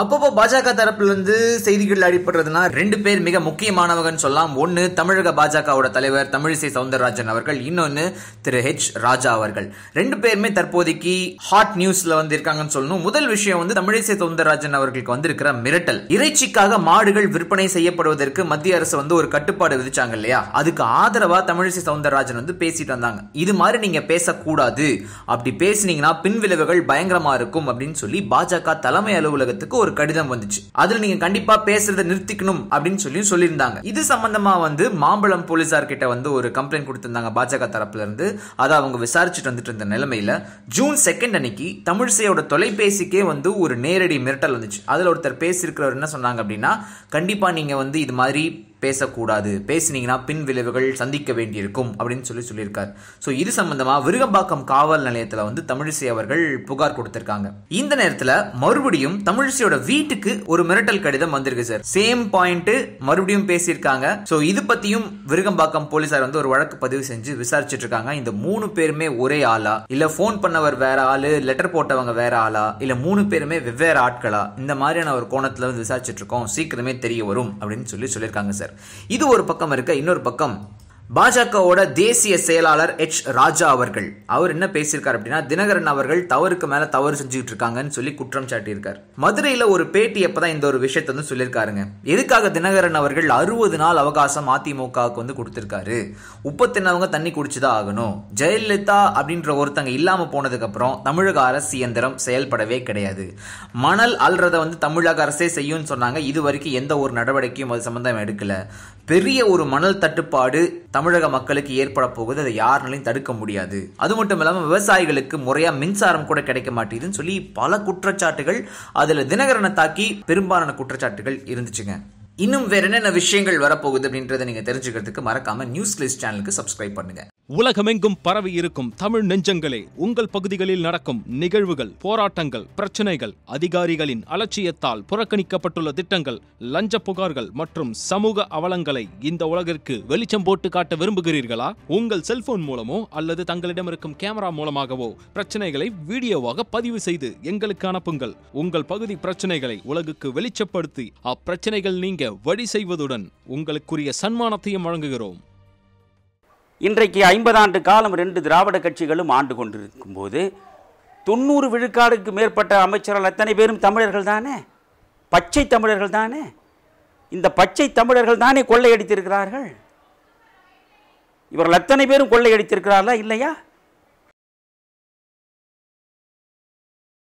அப்பப்போ பாஜக தரப்புல இருந்து செய்திகள் அடிபடுறதுனா ரெண்டு பேர் மிக முக்கியமானவங்கன்னு சொல்லலாம் ஒன்னு தமிழக பாஜகவோட தலைவர் தமிழிசை சவுந்தரராஜன் அவர்கள் இன்னொன்னு திரு ஹெச் ராஜா அவர்கள் ரெண்டு பேருமே தற்போதைக்கு ஹாட் நியூஸ்ல வந்து இருக்காங்கன்னு சொல்லணும் முதல் விஷயம் வந்து தமிழிசை சவுந்தரராஜன் அவர்களுக்கு வந்திருக்கிற மிரட்டல் இறைச்சிக்காக மாடுகள் விற்பனை செய்யப்படுவதற்கு மத்திய அரசு வந்து ஒரு கட்டுப்பாடு விதிச்சாங்க இல்லையா அதுக்கு ஆதரவா தமிழிசை சவுந்தரராஜன் வந்து பேசிட்டு வந்தாங்க இது மாதிரி நீங்க பேசக்கூடாது அப்படி பேசினீங்கன்னா பின்விளைவுகள் பயங்கரமா இருக்கும் அப்படின்னு சொல்லி பாஜக தலைமை அலுவலகத்துக்கு ஒரு கடிதம் வந்துச்சு அதுல நீங்க கண்டிப்பா பேசுறதை நிறுத்திக்கணும் அப்படின்னு சொல்லி சொல்லியிருந்தாங்க இது சம்பந்தமா வந்து மாம்பழம் போலீசார் கிட்ட வந்து ஒரு கம்ப்ளைண்ட் கொடுத்திருந்தாங்க பாஜக தரப்புல இருந்து அதை அவங்க விசாரிச்சுட்டு வந்துட்டு இருந்த நிலைமையில ஜூன் செகண்ட் அன்னைக்கு தமிழிசையோட தொலைபேசிக்கே வந்து ஒரு நேரடி மிரட்டல் வந்துச்சு அதுல ஒருத்தர் பேசியிருக்கிறவர் என்ன சொன்னாங்க அப்படின்னா கண்டிப்பா நீங்க வந்து இது மாதிரி பேசக்கூடாது பேசினீங்கன்னா பின் விளைவுகள் சந்திக்க வேண்டியிருக்கும் அப்படின்னு சொல்லி சொல்லியிருக்காரு ஸோ இது சம்பந்தமாக விருகம்பாக்கம் காவல் நிலையத்தில் வந்து தமிழிசை அவர்கள் புகார் கொடுத்திருக்காங்க இந்த நேரத்தில் மறுபடியும் தமிழிசையோட வீட்டுக்கு ஒரு மிரட்டல் கடிதம் வந்திருக்கு சார் சேம் பாயிண்ட் மறுபடியும் பேசியிருக்காங்க ஸோ இது பற்றியும் விருகம்பாக்கம் போலீஸார் வந்து ஒரு வழக்கு பதிவு செஞ்சு விசாரிச்சுட்டு இருக்காங்க இந்த மூணு பேருமே ஒரே ஆளா இல்ல போன் பண்ணவர் வேற ஆளு லெட்டர் போட்டவங்க வேற ஆளா இல்ல மூணு பேருமே வெவ்வேறு ஆட்களா இந்த மாதிரியான ஒரு கோணத்துல வந்து விசாரிச்சுட்டு இருக்கோம் சீக்கிரமே தெரிய வரும் அப்படின்னு சொல்லி சொல்லியிருக்காங்க சார் இது ஒரு பக்கம் இருக்க இன்னொரு பக்கம் பாஜகவோட தேசிய செயலாளர் எச் ராஜா அவர்கள் அவர் என்ன பேசியிருக்கார் அப்படின்னா தினகரன் அவர்கள் தவறுக்கு மேல தவறு செஞ்சுட்டு இருக்காங்கன்னு சொல்லி குற்றம் சாட்டியிருக்கார் மதுரையில ஒரு பேட்டி அப்பதான் இந்த ஒரு விஷயத்த வந்து சொல்லியிருக்காருங்க எதுக்காக தினகரன் அவர்கள் அறுபது நாள் அவகாசம் அதிமுகவுக்கு வந்து கொடுத்திருக்காரு உப்பத்தினவங்க தண்ணி குடிச்சுதான் ஆகணும் ஜெயலலிதா அப்படின்ற ஒருத்தங்க இல்லாம போனதுக்கு அப்புறம் தமிழக அரசு இயந்திரம் செயல்படவே கிடையாது மணல் அல்றத வந்து தமிழக அரசே செய்யும்னு சொன்னாங்க இது வரைக்கும் எந்த ஒரு நடவடிக்கையும் அது சம்பந்தம் எடுக்கல பெரிய ஒரு மணல் தட்டுப்பாடு தமிழக மக்களுக்கு ஏற்பட போகுது அதை யாருனாலையும் தடுக்க முடியாது அது மட்டும் இல்லாமல் விவசாயிகளுக்கு முறையாக மின்சாரம் கூட கிடைக்க மாட்டேதுன்னு சொல்லி பல குற்றச்சாட்டுகள் அதில் தினகரனை தாக்கி பெரும்பாலான குற்றச்சாட்டுகள் இருந்துச்சுங்க இன்னும் வேற என்னென்ன விஷயங்கள் வரப்போகுது அப்படின்றத நீங்கள் தெரிஞ்சுக்கிறதுக்கு மறக்காமல் நியூஸ் லிஸ்ட் சேனலுக்கு சப்ஸ்கிரைப் பண்ணுங்கள் உலகமெங்கும் பரவி இருக்கும் தமிழ் நெஞ்சங்களே உங்கள் பகுதிகளில் நடக்கும் நிகழ்வுகள் போராட்டங்கள் பிரச்சனைகள் அதிகாரிகளின் அலட்சியத்தால் புறக்கணிக்கப்பட்டுள்ள திட்டங்கள் லஞ்ச புகார்கள் மற்றும் சமூக அவலங்களை இந்த உலகிற்கு வெளிச்சம் போட்டு காட்ட விரும்புகிறீர்களா உங்கள் செல்போன் மூலமோ அல்லது தங்களிடம் இருக்கும் கேமரா மூலமாகவோ பிரச்சனைகளை வீடியோவாக பதிவு செய்து எங்களுக்கு அனுப்புங்கள் உங்கள் பகுதி பிரச்சனைகளை உலகுக்கு வெளிச்சப்படுத்தி அப்பிரச்சனைகள் நீங்க வழி செய்வதுடன் உங்களுக்குரிய சன்மானத்தையும் வழங்குகிறோம் இன்றைக்கு ஐம்பதாண்டு காலம் ரெண்டு திராவிட கட்சிகளும் ஆண்டு கொண்டிருக்கும் போது தொண்ணூறு விழுக்காடுக்கு மேற்பட்ட அமைச்சர்கள் அத்தனை பேரும் தமிழர்கள் தானே பச்சை தமிழர்கள் தானே இந்த பச்சை தமிழர்கள் தானே கொள்ளையடித்திருக்கிறார்கள் இவர்கள் அத்தனை பேரும் கொள்ளையடித்திருக்கிறார்களா இல்லையா